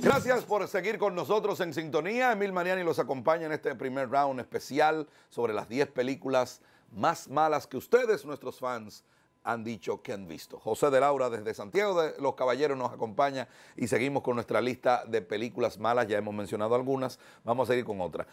Gracias por seguir con nosotros en sintonía. Emil Mariani los acompaña en este primer round especial sobre las 10 películas más malas que ustedes, nuestros fans, han dicho que han visto. José de Laura desde Santiago de los Caballeros nos acompaña y seguimos con nuestra lista de películas malas. Ya hemos mencionado algunas, vamos a seguir con otra.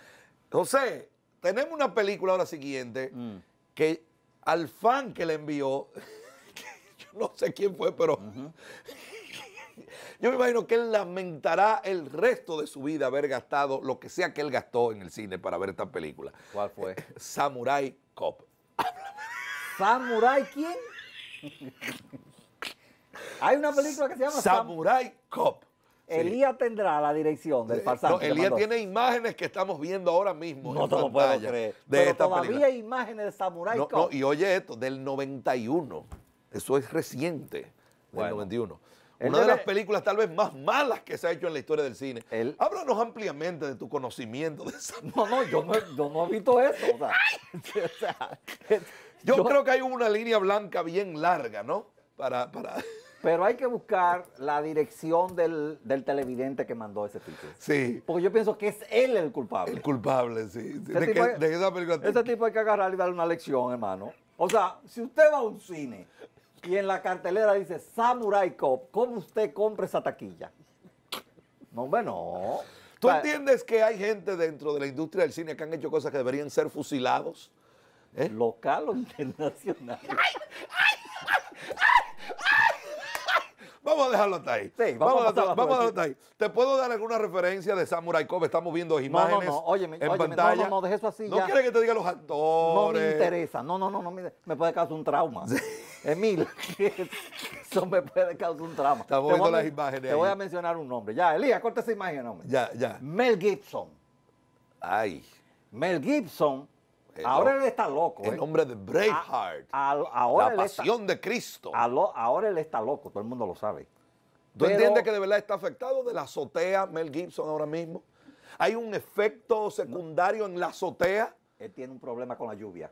José, tenemos una película ahora siguiente mm. que al fan que le envió, yo no sé quién fue, pero yo me imagino que él lamentará el resto de su vida haber gastado lo que sea que él gastó en el cine para ver esta película. ¿Cuál fue? Eh, Samurai Cop. ¿Samurai quién? Hay una película que se llama Samurai Cop. Elías tendrá la dirección del pasado. No, Elías tiene imágenes que estamos viendo ahora mismo. No te lo puedo creer. De Pero todavía hay imágenes de Samurai y oye esto, del 91. Eso es reciente, del 91. Una de las películas tal vez más malas que se ha hecho en la historia del cine. Háblanos ampliamente de tu conocimiento de esa. No, no, yo no, yo he visto eso. yo, creo que hay una línea blanca bien larga, ¿no? para. Pero hay que buscar la dirección del, televidente que mandó ese tipo Sí. Porque yo pienso que es él el culpable. El culpable, sí. Ese de, tipo hay, esa película. Ese tipo hay que agarrar y darle una lección, hermano. O sea, si usted va a un cine y en la cartelera dice Samurai Cop, ¿cómo usted compra esa taquilla? No, bueno. ¿Tú entiendes que hay gente dentro de la industria del cine que han hecho cosas que deberían ser fusilados? ¿Eh? Local o internacional. ¡Ay! ¡Ay! ¡Ay! ¡Ay! vamos a dejarlo hasta ahí. Sí, vamos, a, dejarlo hasta ahí. ¿Te puedo dar alguna referencia de Samurai Cove? Estamos viendo imágenes no, no, no. en pantalla. No, no, deje eso así ¿No quiere que te diga los actores? No me interesa. No, no, no, no me, puede causar un trauma. Emil, eso me puede causar un trauma. Estamos te viendo las imágenes Te voy a mencionar un nombre. Ya, Elías, corta esa imagen, hombre. Ya, ya. Mel Gibson. Ay. Mel Gibson ahora él está loco. El nombre ¿eh? de Braveheart. la pasión de Cristo. ahora él está loco, todo el mundo lo sabe. ¿Tú entiendes que de verdad está afectado de la azotea Mel Gibson ahora mismo? ¿Hay un efecto secundario en la azotea? Él tiene un problema con la lluvia.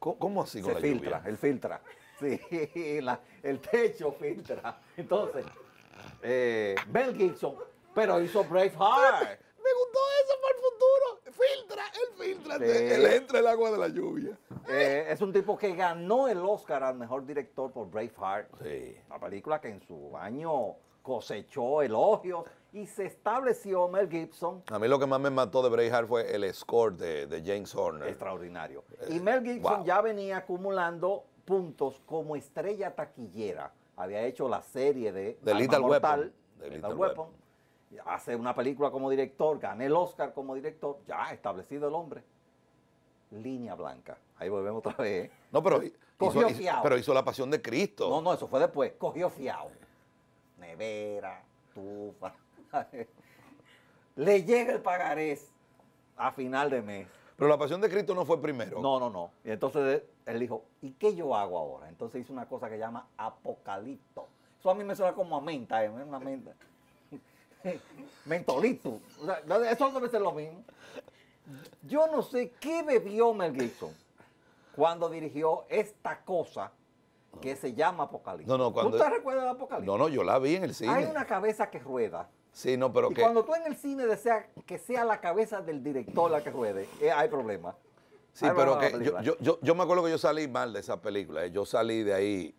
¿Cómo, así con filtra, Él filtra. Sí, el techo filtra. Entonces, eh, Mel Gibson, pero hizo Braveheart. Me gustó eso, por filtra, él filtra, él entra el agua de la lluvia. Eh, es un tipo que ganó el Oscar al mejor director por Braveheart. Sí. La película que en su año cosechó elogios y se estableció Mel Gibson. A mí lo que más me mató de Braveheart fue el score de, James Horner. Extraordinario. Eh, y Mel Gibson ya venía acumulando puntos como estrella taquillera. Había hecho la serie de, The Little Weapon hace una película como director, Gané el Oscar como director, ya establecido el hombre. Línea blanca. Ahí volvemos otra vez. No, pero hizo, pero hizo la pasión de Cristo. No, no, eso fue después. Cogió fiao. Nevera, tufa. Le llega el pagarés a final de mes. Pero la pasión de Cristo no fue primero. No, no, no. Y entonces él dijo, ¿y qué yo hago ahora? Entonces hizo una cosa que llama apocalipto. Eso a mí me suena como a menta, ¿eh? una menta. mentolito. O sea, eso debe ser lo mismo. Yo no sé qué bebió Mel Gibson cuando dirigió esta cosa que se llama Apocalipsis. No, no, cuando... ¿Tú te recuerdas Apocalipsis? No, no, yo la vi en el cine. Hay una cabeza que rueda. Sí, no, pero que... cuando tú en el cine deseas que sea la cabeza del director la que ruede, eh, hay problema. Sí, pero que yo, yo, yo, me acuerdo que yo salí mal de esa película. Eh, yo salí de ahí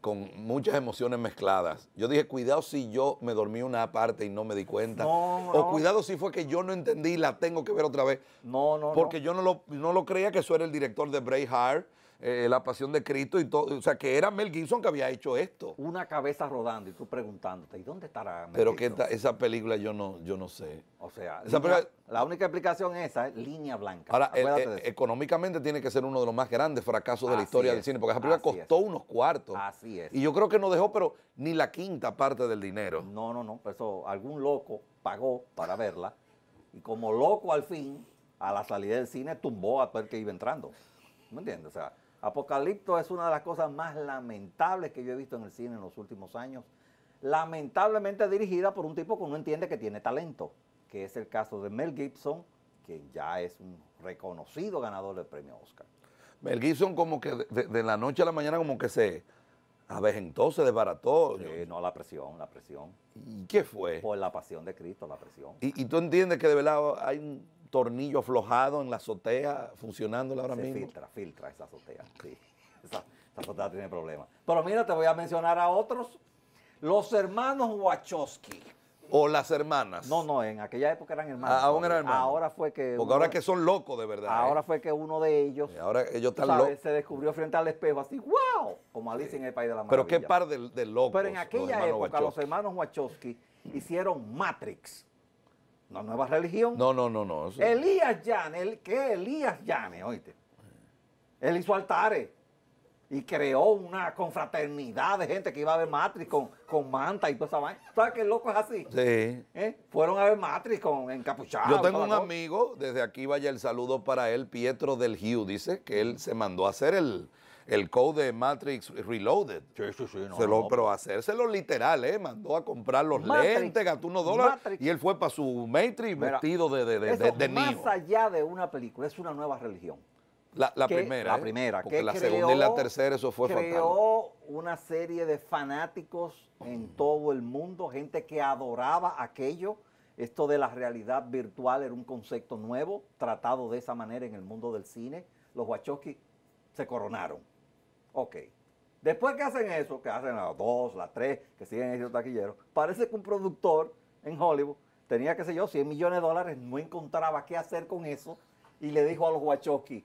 con muchas emociones mezcladas. Yo dije, cuidado si yo me dormí una parte y no me di cuenta. No, o cuidado si fue que yo no entendí y la tengo que ver otra vez. No, no, Porque yo no lo, no lo creía que eso era el director de Braveheart eh, eh, la Pasión de Cristo y todo. O sea, que era Mel Gibson que había hecho esto. Una cabeza rodando y tú preguntándote, ¿y dónde estará Mel Pero que esa película yo no, yo no sé. O sea, la única explicación es esa, es línea blanca. Ahora, eh, económicamente tiene que ser uno de los más grandes fracasos de la historia del cine, porque esa película costó unos cuartos. Así es. Y yo creo que no dejó, pero ni la quinta parte del dinero. No, no, no. Eso, algún loco pagó para verla. Y como loco al fin, a la salida del cine tumbó a todo que iba entrando. ¿Me entiendes? O sea, Apocalipto es una de las cosas más lamentables que yo he visto en el cine en los últimos años. Lamentablemente dirigida por un tipo que no entiende que tiene talento, que es el caso de Mel Gibson, que ya es un reconocido ganador del premio Oscar. Mel Gibson como que de, la noche a la mañana como que se avejentó, se desbarató. no, la presión, la presión. ¿Y qué fue? Por la pasión de Cristo, la presión. ¿Y, y tú entiendes que de verdad hay un tornillo aflojado en la azotea, funcionándola ahora Se mismo. Filtra, filtra esa azotea. Sí. Esa, azotea tiene problemas. Pero mira, te voy a mencionar a otros. Los hermanos Wachowski. O las hermanas. No, no, en aquella época eran hermanas. Ah, aún eran hermanos. Ahora fue que. Porque ahora que son locos de verdad. Ahora ¿eh? fue que uno de ellos. ahora ellos están locos. Se descubrió frente al espejo así, ¡wow! Como Alicia en el País de la Maravilla. Pero qué par de, de locos. Pero en aquella época, los hermanos Wachowski hicieron Matrix. Una nueva religión. No, no, no, no. Elías Yane, ¿qué Elías Yane? Oíste. Él hizo altares y creó una confraternidad de gente que iba a ver Matrix con, con manta y toda esa vaina. ¿Sabes qué loco es así? Sí. ¿Eh? Fueron a ver Matrix con encapuchados. Yo tengo un amigo, desde aquí vaya el saludo para él, Pietro del Giu, dice que él se mandó a hacer el, el code de Matrix Reloaded. Sí, sí, sí. se lo, literal, ¿eh? Mandó a comprar los lentes, gastó unos dólares y él fue para su Matrix metido vestido de, de, de, Más allá de una película, es una nueva religión. La, primera. La ¿eh? primera. Porque que la segunda y la tercera, eso fue creó una serie de fanáticos en todo el mundo, gente que adoraba aquello. Esto de la realidad virtual era un concepto nuevo, tratado de esa manera en el mundo del cine. Los Wachowski se coronaron. Ok. Después que hacen eso, que hacen las dos, las tres, que siguen esos taquilleros, parece que un productor en Hollywood tenía, qué sé yo, 100 millones de dólares, no encontraba qué hacer con eso y le dijo a los Wachowski,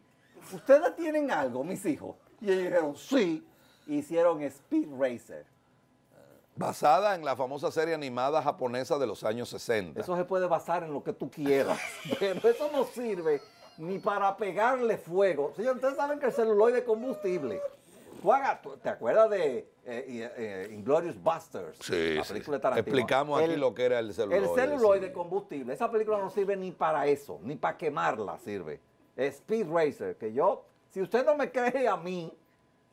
¿ustedes tienen algo, mis hijos? Y ellos dijeron, sí, hicieron Speed Racer. Basada en la famosa serie animada japonesa de los años 60. Eso se puede basar en lo que tú quieras, eso no sirve ni para pegarle fuego. Señor, ustedes saben que el celuloide es combustible. ¿te acuerdas de eh, eh, Inglorious Busters? Sí, Explicamos aquí lo que era el celuloide. El celuloide de combustible. Esa película no sirve ni para eso, ni para quemarla sirve. Speed Racer, que yo, si usted no me cree a mí,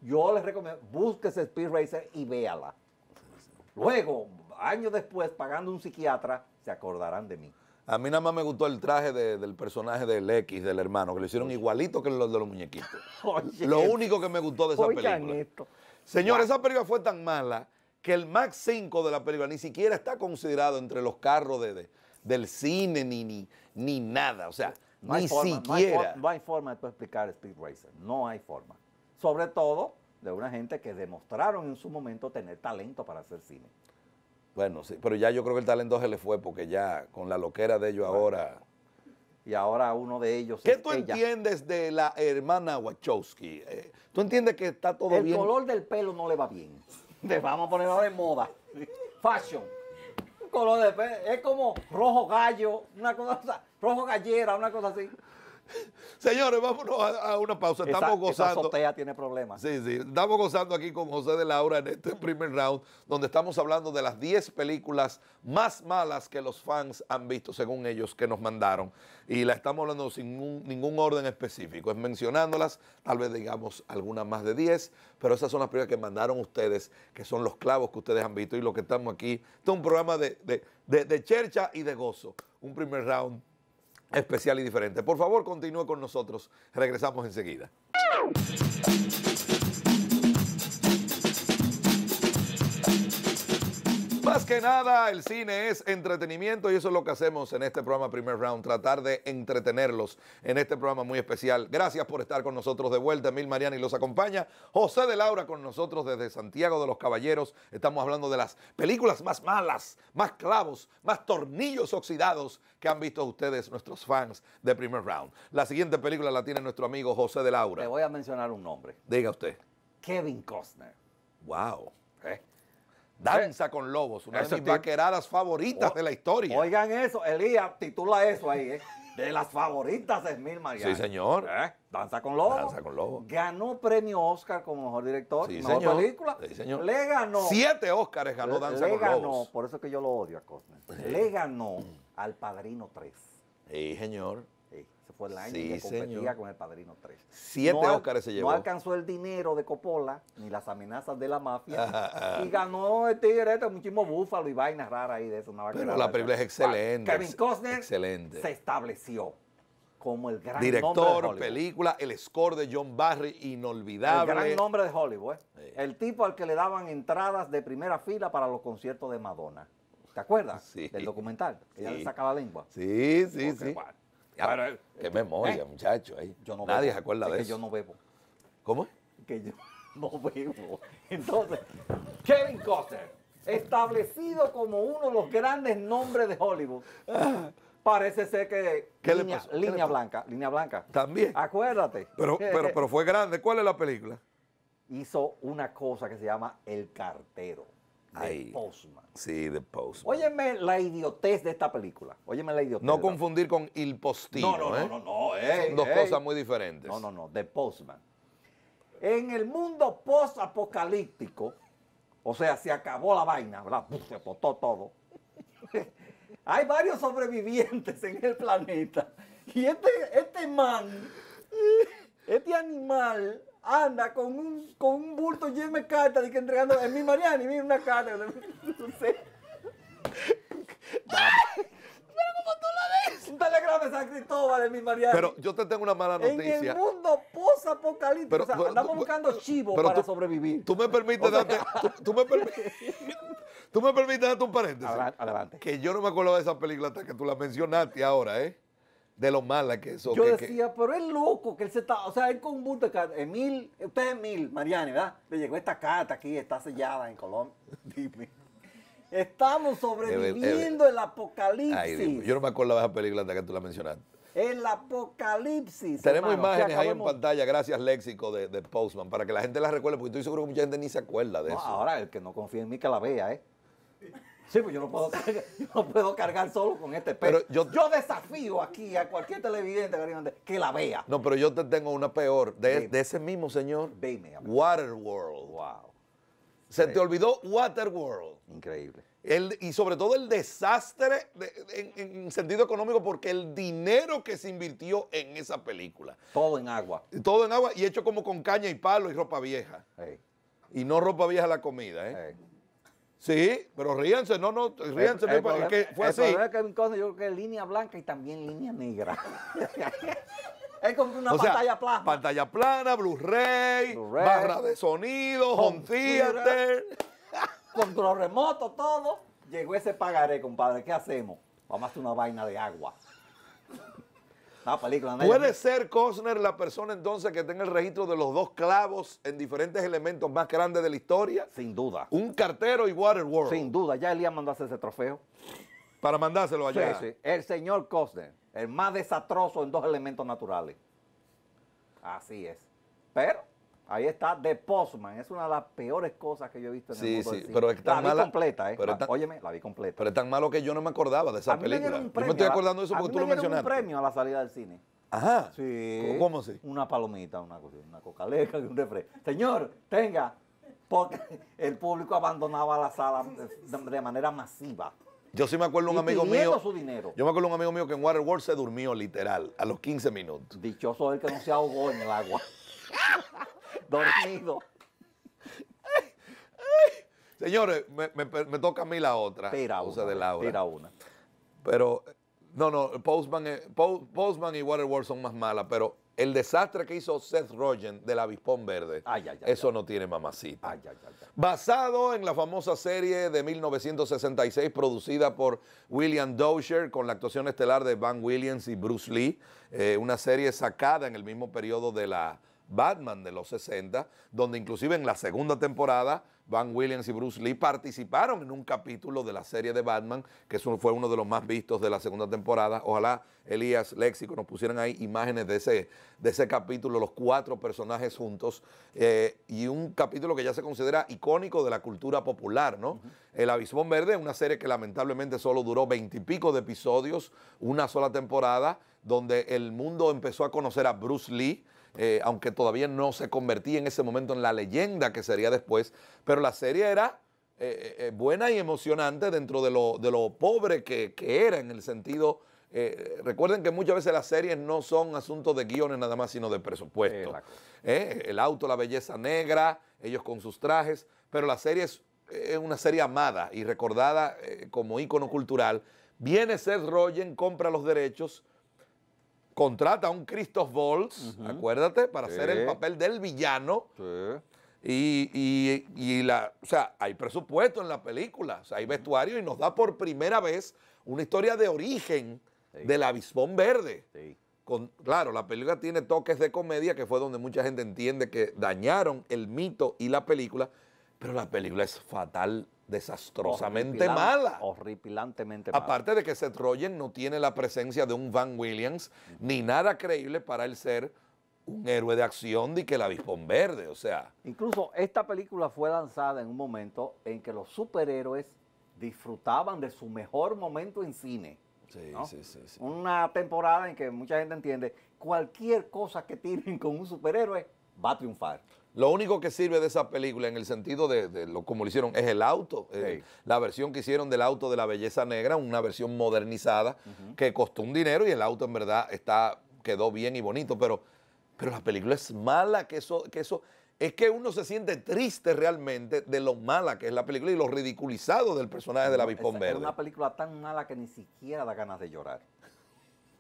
yo les recomiendo, búsquese Speed Racer y véala. Luego, años después, pagando un psiquiatra, se acordarán de mí. A mí nada más me gustó el traje del personaje del X, del hermano, que lo hicieron igualito que los de los muñequitos. lo único que me gustó de esa película. Señor, esa película fue tan mala que el Max 5 de la película ni siquiera está considerado entre los carros de, del cine ni, ni, nada. O sea, ni siquiera. No hay, no hay, forma de explicar Speed Racer. No hay forma. Sobre todo de una gente que demostraron en su momento tener talento para hacer cine. Bueno, sí, pero ya yo creo que el talento se le fue porque ya con la loquera de ellos ahora. Y ahora uno de ellos. ¿Qué tú entiendes de la hermana Wachowski? Eh, ¿Tú entiendes que está todo bien? El color del pelo no le va bien. Le vamos a ponerlo de moda. Fashion. color de pelo. Es como rojo gallo, una cosa, rojo gallera, una cosa así. Señores, vámonos a, una pausa. Estamos gozando. azotea tiene problemas. Sí, sí. Estamos gozando aquí con José de Laura en este primer round, donde estamos hablando de las 10 películas más malas que los fans han visto, según ellos, que nos mandaron. Y la estamos hablando sin ningún, orden específico. Es mencionándolas, tal vez digamos algunas más de 10, pero esas son las primeras que mandaron ustedes, que son los clavos que ustedes han visto y lo que estamos aquí. Esto es un programa de, de, de, de chercha y de gozo. Un primer round especial y diferente. Por favor, continúe con nosotros. Regresamos enseguida. Más que nada, el cine es entretenimiento y eso es lo que hacemos en este programa Primer Round, tratar de entretenerlos en este programa muy especial. Gracias por estar con nosotros de vuelta. Emil Mariani los acompaña. José de Laura con nosotros desde Santiago de los Caballeros. Estamos hablando de las películas más malas, más clavos, más tornillos oxidados que han visto ustedes, nuestros fans de Primer Round. La siguiente película la tiene nuestro amigo José de Laura. Le voy a mencionar un nombre. Diga usted. Kevin Costner. Wow. ¿Eh? Danza con Lobos, una de mis vaqueradas favoritas oh, de la historia. Oigan eso, Elías, titula eso ahí, ¿eh? De las favoritas de mil María. Sí, señor. ¿Eh? Danza con Lobos. Danza con Lobos. Ganó premio Oscar como mejor director, sí, mejor película. Sí, señor. Le ganó. Siete Oscars ganó Danza Lobos. le ganó, Por eso es que yo lo odio a Cosme. Le ganó al Padrino 3. Sí, señor. Se fue el año que competía con el Padrino 3. Siete no, se llevó. No alcanzó el dinero de Coppola, ni las amenazas de la mafia. y ganó el tigre este, muchísimo búfalo y vainas raras ahí de eso. la película es excelente. Kevin Costner excelente. se estableció como el gran director, nombre de película, el score de John Barry, inolvidable. El gran nombre de Hollywood. ¿eh? El tipo al que le daban entradas de primera fila para los conciertos de Madonna. ¿Te acuerdas? Sí. Del documental. ya le lengua. Sí, sí, sí. Para, eh, qué memoria, muchachos. Eh, muchacho. Yo Nadie se acuerda de eso. que yo no bebo. ¿Cómo? Es Que yo no bebo. Entonces, Kevin Costner, establecido como uno de los grandes nombres de Hollywood. Parece ser que ¿Qué línea, blanca, línea blanca. También. Acuérdate. Pero, pero, pero fue grande. ¿Cuál es la película? Hizo una cosa que se llama El Cartero. The Postman. Sí, The Postman. Óyeme la idiotez de esta película. Óyeme la idiotez. No confundir con Il Postino. No, no, no, ¿eh? no. no eh, Son dos eh. cosas muy diferentes. No, no, no. The Postman. En el mundo post-apocalíptico, o sea, se acabó la vaina, ¿verdad? Se apotó todo. Hay varios sobrevivientes en el planeta. Y este, este man, este animal, anda con un, con un bulto lleno de cartas y que entregando en mi Mariani, mira una carta. No sé. Pero como tú la ves. Un telegrama de San Cristóbal de mi Mariani. Pero yo te tengo una mala noticia. En el mundo posapocalíptico, apocalíptico o sea, andamos buscando chivos para sobrevivir. Tú me permites darte, tú, me permites, tú me permites darte un paréntesis. Adelante, adelante. Que yo no me acuerdo de esa película hasta que tú la mencionaste ahora, ¿eh? de lo mala que eso. Yo decía, pero es loco que él se está, o sea, él con un bulto de Emil, usted es Emil, Mariani, ¿verdad? Le llegó esta carta aquí, está sellada en Colombia. Estamos sobreviviendo el, apocalipsis. yo no me acuerdo de esa película que tú la mencionaste. El apocalipsis. Tenemos imágenes ahí en pantalla, gracias Léxico de, Postman, para que la gente la recuerde, porque estoy seguro que mucha gente ni se acuerda de eso. Ahora, el que no confía en mí, que la vea, ¿eh? Sí, pues yo no puedo cargar, solo con este pez. Pero yo, desafío aquí a cualquier televidente que la vea. No, pero yo te tengo una peor, de, ese mismo señor. Dime, Waterworld. Wow. Se te olvidó Waterworld. Increíble. El, y sobre todo el desastre en, sentido económico porque el dinero que se invirtió en esa película. Todo en agua. Todo en agua y hecho como con caña y palo y ropa vieja. Y no ropa vieja la comida, ¿eh? Sí, pero ríanse, no, no, ríanse, que fue así. que yo creo que es línea blanca y también línea negra. es como una pantalla plana. Pantalla plana, Blu-ray, barra de sonido, home theater. Control remoto, todo. Llegó ese pagaré, compadre. ¿Qué hacemos? Vamos a hacer una vaina de agua. ¿Puede ser Costner la persona entonces que tenga el registro de los dos clavos en diferentes elementos más grandes de la historia? Sin duda. Un cartero y Waterworld. Sin duda. Ya Elías mandó a ese trofeo. Para mandárselo allá. El señor Costner, el más desastroso en dos elementos naturales. Así es. Pero Ahí está The Postman. Es una de las peores cosas que yo he visto en el mundo. Sí, sí, pero es tan la vi completa, ¿eh? óyeme, la vi completa. Pero es tan malo que yo no me acordaba de esa película. yo me estoy acordando de eso porque a mí me dieron un premio a la salida del cine. Ajá. Sí. ¿Cómo, así? Una palomita, una, una cocaleca, un refresco. Señor, tenga. Porque el público abandonaba la sala de, manera masiva. Yo sí me acuerdo un amigo mío. Su dinero. Yo me acuerdo un amigo mío que en Waterworld se durmió literal a los 15 minutos. Dichoso el que no se ahogó en el agua. dormido. Señores, me, toca a mí la otra. Tira una. De Laura. una. Pero, no, no, Postman, Postman y Waterworld son más malas, pero el desastre que hizo Seth Rogen la Avispón Verde, eso no tiene mamacita. Basado en la famosa serie de 1966 producida por William Dozier con la actuación estelar de Van Williams y Bruce Lee, eh, una serie sacada en el mismo periodo de la Batman de los 60, donde inclusive en la segunda temporada Van Williams y Bruce Lee participaron en un capítulo de la serie de Batman, que fue uno de los más vistos de la segunda temporada. Ojalá Elías Léxico nos pusieran ahí imágenes de ese, de ese capítulo, los cuatro personajes juntos, eh, y un capítulo que ya se considera icónico de la cultura popular, ¿no? El Abismón Verde es una serie que lamentablemente solo duró veintipico de episodios, una sola temporada, donde el mundo empezó a conocer a Bruce Lee eh, aunque todavía no se convertía en ese momento en la leyenda que sería después, pero la serie era eh, eh, buena y emocionante dentro de lo, pobre que, era en el sentido... recuerden que muchas veces las series no son asuntos de guiones nada más, sino de presupuesto. el auto, la belleza negra, ellos con sus trajes, pero la serie es una serie amada y recordada como ícono cultural. Viene Seth Rogen, compra los derechos, contrata a un Christoph Waltz, acuérdate, para hacer el papel del villano. Y, la, o sea, hay presupuesto en la película, o sea, hay vestuario y nos da por primera vez una historia de origen del avispón verde. Con, claro, la película tiene toques de comedia, que fue donde mucha gente entiende que dañaron el mito y la película, pero la película es fatal, desastrosamente mala. Horripilantemente mala. Aparte de que Seth Rogen no tiene la presencia de un Van Williams ni nada creíble para él ser un héroe de acción de que el avispón verde, o sea. Incluso esta película fue lanzada en un momento en que los superhéroes disfrutaban de su mejor momento en cine. Sí, sí, sí, Una temporada en que mucha gente entiende cualquier cosa que tienen con un superhéroe va a triunfar. Lo único que sirve de esa película en el sentido de, lo como lo hicieron es el auto. la versión que hicieron del auto de la belleza negra, una versión modernizada que costó un dinero y el auto en verdad está, quedó bien y bonito, pero, pero la película es mala, que eso, que eso, es que uno se siente triste realmente de lo mala que es la película y lo ridiculizado del personaje de la Verde. Es una película tan mala que ni siquiera da ganas de llorar.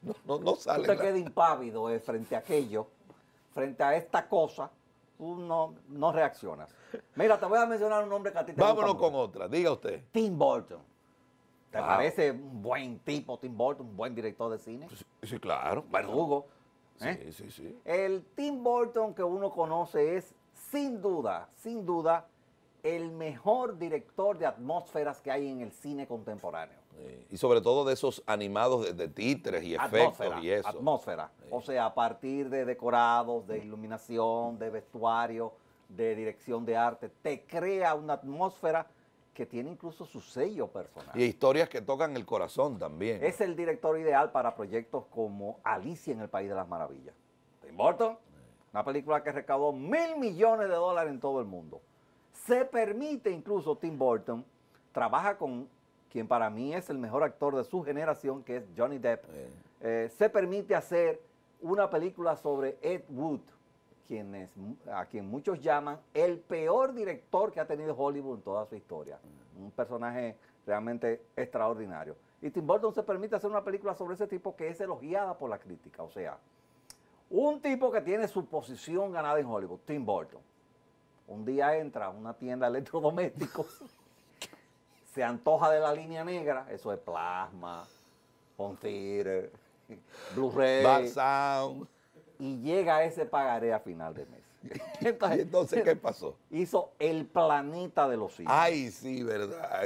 No, no, no sale. Usted queda impávido eh, frente a aquello, frente a esta cosa tú no, reaccionas. Mira, te voy a mencionar un nombre que a ti te Vámonos con otra, diga usted. Tim Bolton. ¿Te parece un buen tipo, Tim Bolton, un buen director de cine? Sí, claro. Bueno, Hugo. ¿eh? Sí, sí, sí. El Tim Bolton que uno conoce es, sin duda, sin duda, el mejor director de atmósferas que hay en el cine contemporáneo y sobre todo de esos animados de, títeres y efectos y eso. Atmósfera. O sea, a partir de decorados, de iluminación, de vestuario, de dirección de arte, te crea una atmósfera que tiene incluso su sello personal. Y historias que tocan el corazón también. Es el director ideal para proyectos como Alicia en el País de las Maravillas. Tim Burton, una película que recaudó mil millones de dólares en todo el mundo. Se permite incluso Tim Burton, trabaja con quien para mí es el mejor actor de su generación, que es Johnny Depp, eh. Eh, se permite hacer una película sobre Ed Wood, quien a quien muchos llaman el peor director que ha tenido Hollywood en toda su historia. Mm. Un personaje realmente extraordinario. Y Tim Burton se permite hacer una película sobre ese tipo que es elogiada por la crítica. O sea, un tipo que tiene su posición ganada en Hollywood, Tim Burton. Un día entra a una tienda de electrodomésticos. se antoja de la línea negra, eso es plasma, home theater, Blu-ray. Sound. Y llega a ese pagaré a final de mes. Entonces, qué pasó? Hizo El Planeta de los Simios. Ay, sí, verdad.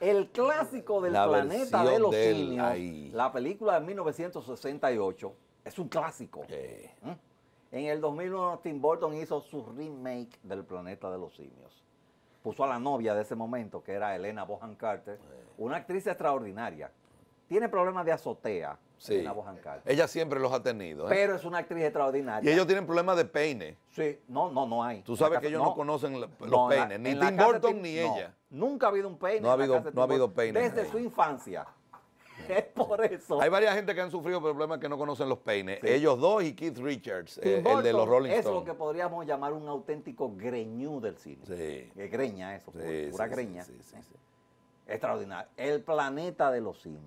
El clásico del Planeta de los Simios, la película de 1968, es un clásico. ¿Mm? En el 2001 Tim Burton hizo su remake del Planeta de los Simios puso a la novia de ese momento, que era Elena Bohan Carter, eh. una actriz extraordinaria. Tiene problemas de azotea, Elena Bohan Carter. Ella siempre los ha tenido. ¿eh? Pero es una actriz extraordinaria. Y ellos tienen problemas de peine. Sí, no, no, no hay. Tú sabes que ellos no, conocen los peines, ni Tim Burton ni ella. Nunca ha habido un peine. No ha habido, no ha habido peine. Desde su infancia. Es por eso. Hay varias gente que han sufrido problemas que no conocen los peines. Ellos dos y Keith Richards, eh, el de los Rolling Stones. Es lo que podríamos llamar un auténtico greñú del cine. Sí. greña eso, sí, pura sí, greña. Extraordinario. El planeta de los simios.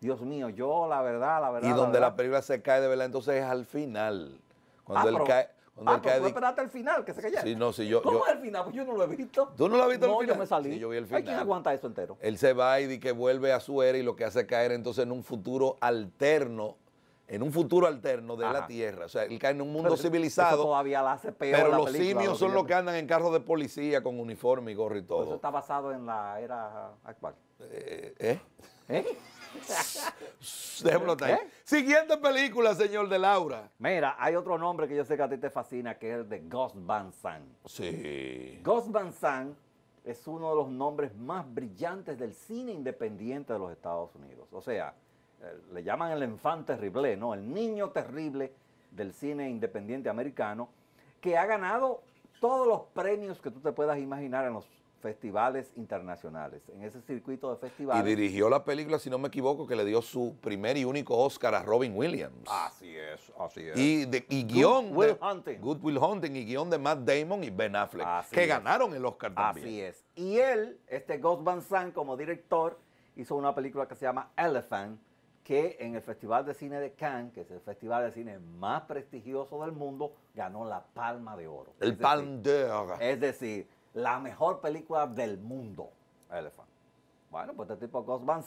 Dios mío, yo la verdad, la verdad. Y donde la, película se cae de verdad, entonces es al final. Cuando ah, él cae cuando ah, el pero tú esperaste el final, que se calla. Sí, no, si yo, ¿Cómo es el final? Pues yo no lo he visto. ¿Tú no lo has visto no, yo me salí. Sí, yo vi el final. Hay aguanta eso entero. Él se va y que vuelve a su era y lo que hace caer entonces en un futuro alterno en un futuro alterno de la Tierra. O sea, él cae en un mundo civilizado. Todavía la hace peor Pero los simios son los que andan en carros de policía con uniforme y gorro y pues todo. eso está basado en la era actual. ¿Eh? ¿Eh? ¿Eh? Déjalo Siguiente película, señor de Laura. Mira, hay otro nombre que yo sé que a ti te fascina, que es el de Ghost Van Sant. Sí. Ghost Van Sant es uno de los nombres más brillantes del cine independiente de los Estados Unidos. O sea, eh, le llaman el infante terrible, ¿no? El niño terrible del cine independiente americano, que ha ganado todos los premios que tú te puedas imaginar en los festivales internacionales, en ese circuito de festivales. Y dirigió la película, si no me equivoco, que le dio su primer y único Oscar a Robin Williams. Así es, así es. Y, de, y guión Will Hunting. Good Will Hunting y guión de Matt Damon y Ben Affleck, que ganaron el Oscar también. Así es. Y él, este Ghost Van como director, hizo una película que se llama Elephant, que en el Festival de Cine de Cannes, que es el festival de cine más prestigioso del mundo, ganó la Palma de Oro. El Palme oro. Es decir, la mejor película del mundo, Elephant. Bueno, pues este tipo Gus Van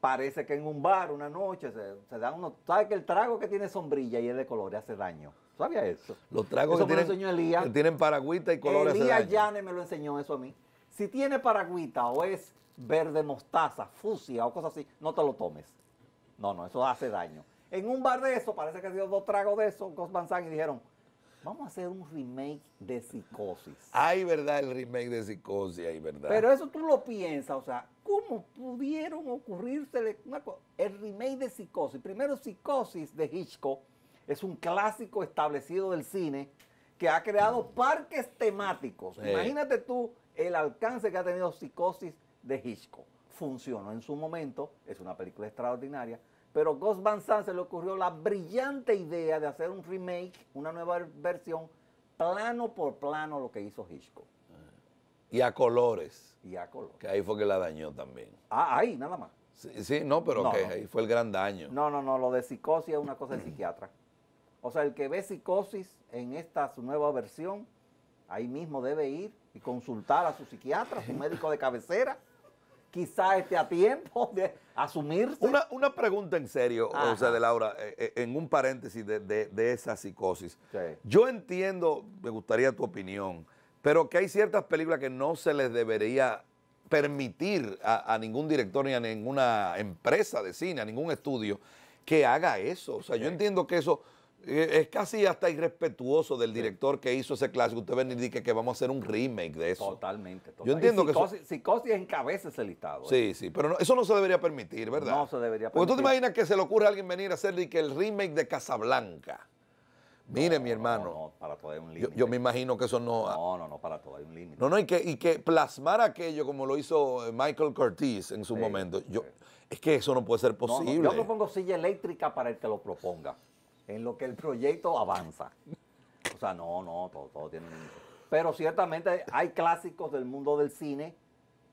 parece que en un bar una noche se, se dan unos... ¿Sabes que el trago que tiene sombrilla y es de colores hace daño? ¿Sabía eso? Los tragos que, tienen, enseñó Elías. que tienen paragüita y colores Elías Yane me lo enseñó eso a mí. Si tiene paragüita o es verde mostaza, fucia o cosas así, no te lo tomes. No, no, eso hace daño. En un bar de eso, parece que dio dos tragos de eso, Gus Van y dijeron, Vamos a hacer un remake de Psicosis. Hay verdad el remake de Psicosis, hay verdad. Pero eso tú lo piensas, o sea, ¿cómo pudieron ocurrirse el remake de Psicosis? Primero, Psicosis de Hitchcock es un clásico establecido del cine que ha creado mm. parques temáticos. Imagínate tú el alcance que ha tenido Psicosis de Hitchcock. Funcionó en su momento, es una película extraordinaria, pero Ghost Van Sant se le ocurrió la brillante idea de hacer un remake, una nueva versión, plano por plano lo que hizo Hitchcock. Y a colores. Y a colores. Que ahí fue que la dañó también. Ah, ahí, nada más. Sí, no, pero ahí fue el gran daño. No, no, no, lo de psicosis es una cosa de psiquiatra. O sea, el que ve psicosis en esta su nueva versión, ahí mismo debe ir y consultar a su psiquiatra, a su médico de cabecera, quizá esté a tiempo de asumirse. Una, pregunta en serio, o sea, de Laura, eh, eh, en un paréntesis de, esa psicosis. Yo entiendo, me gustaría tu opinión, pero que hay ciertas películas que no se les debería permitir a, ningún director ni a ninguna empresa de cine, a ningún estudio, que haga eso. O sea, yo entiendo que eso eh, es casi hasta irrespetuoso del director que hizo ese clásico. Usted venir y dice que vamos a hacer un remake de eso. Totalmente. totalmente. Yo entiendo que. Eso... encabeza ese listado. Sí, ¿eh? sí, pero eso no se debería permitir, ¿verdad? No se debería permitir. Porque tú te imaginas que se le ocurre a alguien venir a hacer que el remake de Casablanca. Mire, mi hermano. No, para un límite. Yo, me imagino que eso no. No, no, no, para todo hay un límite. No, no, y que, que plasmar aquello como lo hizo eh, Michael Curtis en su momento. Yo, Es que eso no puede ser posible. yo pongo silla eléctrica para el que lo proponga en lo que el proyecto avanza. O sea, no, no, todo, todo tiene un... Pero ciertamente hay clásicos del mundo del cine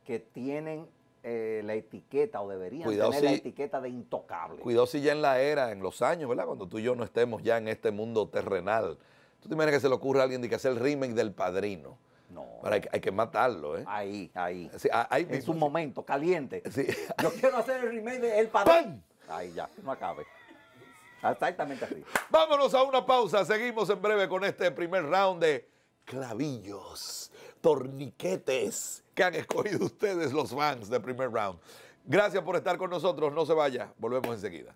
que tienen eh, la etiqueta o deberían tener la etiqueta de intocable. Cuidado si ya en la era, en los años, ¿verdad? Cuando tú y yo no estemos ya en este mundo terrenal. ¿Tú te imaginas que se le ocurre a alguien de que hacer el remake del Padrino? No. Pero hay, que matarlo, ¿eh? Ahí, ahí. Sí, ahí en su momento, caliente. Yo quiero hacer el remake del Padrino. Ahí ya, no acabe. Exactamente así. Vámonos a una pausa. Seguimos en breve con este primer round de clavillos, torniquetes que han escogido ustedes los fans de primer round. Gracias por estar con nosotros. No se vaya. Volvemos enseguida.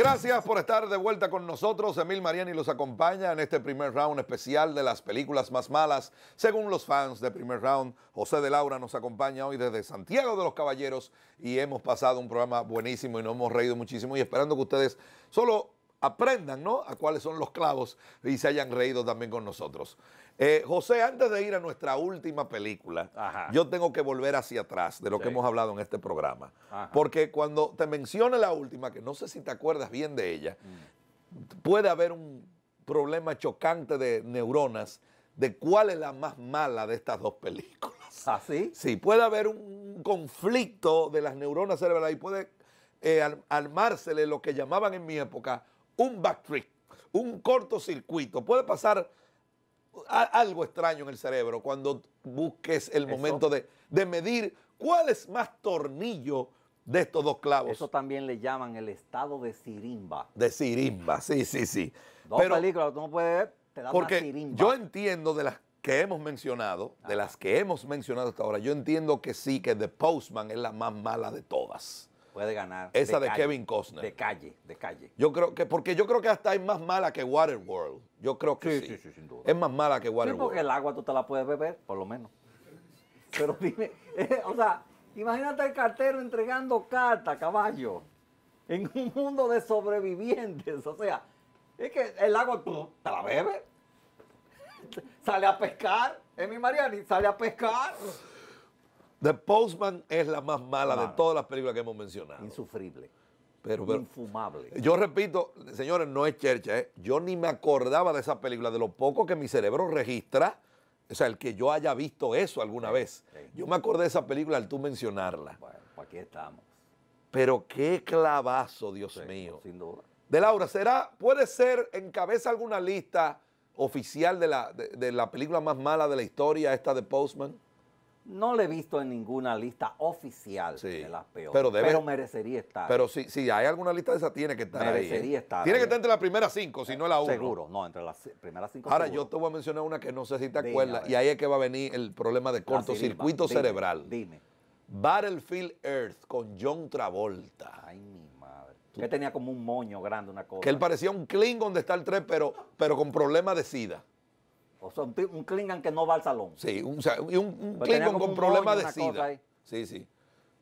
Gracias por estar de vuelta con nosotros. Emil Mariani los acompaña en este primer round especial de las películas más malas. Según los fans de primer round, José de Laura nos acompaña hoy desde Santiago de los Caballeros y hemos pasado un programa buenísimo y nos hemos reído muchísimo y esperando que ustedes solo aprendan, ¿no? A cuáles son los clavos y se hayan reído también con nosotros. Eh, José, antes de ir a nuestra última película, yo tengo que volver hacia atrás de lo que hemos hablado en este programa. Porque cuando te menciono la última, que no sé si te acuerdas bien de ella, mm. puede haber un problema chocante de neuronas de cuál es la más mala de estas dos películas. ¿Ah, sí? Sí, puede haber un conflicto de las neuronas cerebrales y puede eh, armársele lo que llamaban en mi época un trick, un cortocircuito. Puede pasar algo extraño en el cerebro cuando busques el momento de, medir cuál es más tornillo de estos dos clavos. Eso también le llaman el estado de sirimba. De sirimba, sí, sí, sí. Dos Pero, películas, tú no puedes ver, te porque Yo entiendo de las que hemos mencionado, de ah. las que hemos mencionado hasta ahora, yo entiendo que sí, que The Postman es la más mala de todas puede ganar. Esa de, Kevin Costner. De calle, de calle. Yo creo que, porque yo creo que hasta es más mala que Waterworld. Yo creo que sí. Sí, sí, sin duda. Es más mala que Waterworld. Sí, que el agua tú te la puedes beber, por lo menos. Pero dime, eh, o sea, imagínate el cartero entregando carta, caballo, en un mundo de sobrevivientes. O sea, es que el agua tú te la bebes, sale a pescar, Emi Mariani sale a pescar. The Postman es la más mala de todas las películas que hemos mencionado. Insufrible. Pero, Infumable. Yo repito, señores, no es chercha, ¿eh? yo ni me acordaba de esa película, de lo poco que mi cerebro registra, o sea, el que yo haya visto eso alguna vez. Yo me acordé de esa película al tú mencionarla. Bueno, pues aquí estamos. Pero qué clavazo, Dios mío. Sin duda. De Laura, ¿será, puede ser, encabeza alguna lista oficial de la, de la película más mala de la historia, esta de Postman? No le he visto en ninguna lista oficial de las peores, pero, merecería estar. Pero si, si hay alguna lista de esas, tiene que estar ¿eh? merecería estar. Tiene que estar entre las primeras cinco, si no la uno. Seguro, no, entre las primeras cinco. Ahora, yo te voy a mencionar una que no sé si te acuerdas, y ahí es que va a venir el problema de ah, cortocircuito cerebral. Dime. Battlefield Earth con John Travolta. Ay, mi madre. Que tenía como un moño grande, una cosa. Que él parecía un Klingon de Star Trek, pero, pero con problemas de sida. O sea, un Klingan que no va al salón. Sí, un, pues Klingon con problemas de sida. Sí, sí.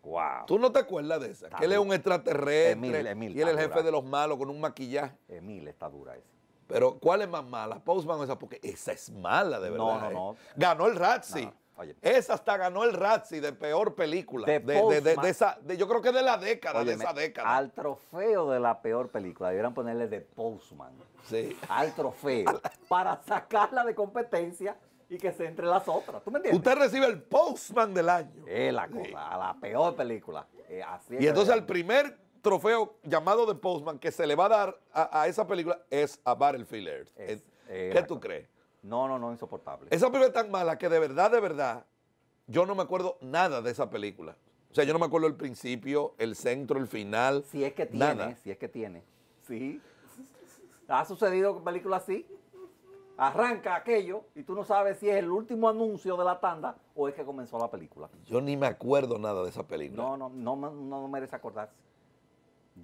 Wow. ¿Tú no te acuerdas de esa? que él es un extraterrestre y él es el jefe de los malos con un maquillaje. Emil está dura esa. Pero ¿cuál es más mala? Postman o esa, porque esa es mala, de verdad. No, ¿eh? no, Ganó el Razzi. Oye. Esa hasta ganó el Razzie de peor película. De, yo creo que de la década, de esa década. Al trofeo de la peor película, deberían ponerle de Postman. Sí. Al trofeo. para sacarla de competencia y que se entre las otras. ¿Tú me entiendes? Usted recibe el Postman del año. Es la cosa, a la peor película. Eh, así y entonces el primer trofeo llamado de Postman que se le va a dar a, esa película es a Battlefield Earth. ¿Qué tú crees? No, no, no, insoportable. Esa película es tan mala que de verdad, de verdad, yo no me acuerdo nada de esa película. O sea, yo no me acuerdo el principio, el centro, el final. Si es que tiene, si es que tiene. Sí. ¿Ha sucedido película así? Arranca aquello y tú no sabes si es el último anuncio de la tanda o es que comenzó la película. Yo ni me acuerdo nada de esa película. No, no, no, no, no merece acordarse.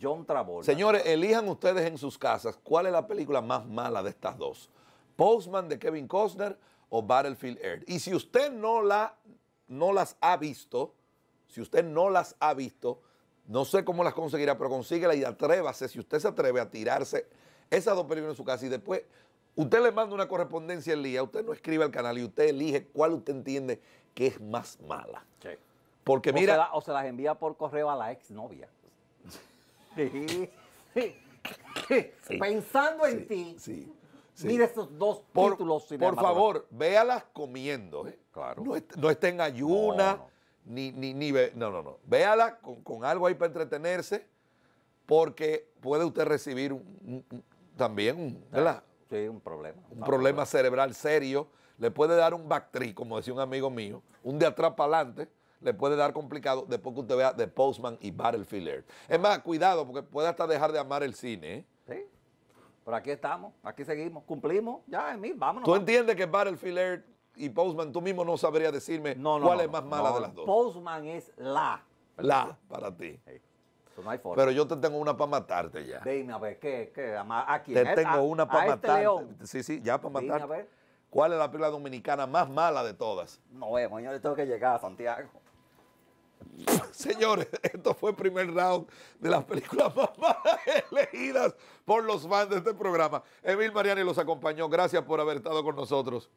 John Travolta. Señores, elijan ustedes en sus casas cuál es la película más mala de estas dos. Postman de Kevin Costner o Battlefield Earth. Y si usted no, la, no las ha visto, si usted no las ha visto, no sé cómo las conseguirá, pero consíguela y atrévase, si usted se atreve a tirarse esas dos películas en su casa y después usted le manda una correspondencia el día, usted no escribe al canal y usted elige cuál usted entiende que es más mala. Porque mira... o se las envía por correo a la exnovia. novia. Pensando en ti. Sí. Mira estos dos títulos. por favor, véalas comiendo. No, esté en ayuna, ni, ni, no, no, no. Véala con, algo ahí para entretenerse, porque puede usted recibir también un, ¿verdad? Sí, un problema. Un problema, cerebral serio. Le puede dar un bactri, como decía un amigo mío, un de atrás para adelante le puede dar complicado después que usted vea The Postman y Battlefield Earth. Es más, cuidado, porque puede hasta dejar de amar el cine. ¿eh? Pero aquí estamos, aquí seguimos, cumplimos, ya, Emil, vámonos. ¿Tú entiendes que Battlefield Air y Postman, tú mismo no sabrías decirme cuál es más mala de las dos? Postman es la. La para ti. Pero yo te tengo una para matarte ya. Dime a ver, ¿qué? qué a, Te tengo una para este matarte. sí, sí, ya para matarte. Dime a ver. ¿Cuál es la pila dominicana más mala de todas? No, eh, yo tengo que llegar a Santiago. Señores, esto fue el primer round de las películas más elegidas por los fans de este programa. Emil Mariani los acompañó. Gracias por haber estado con nosotros.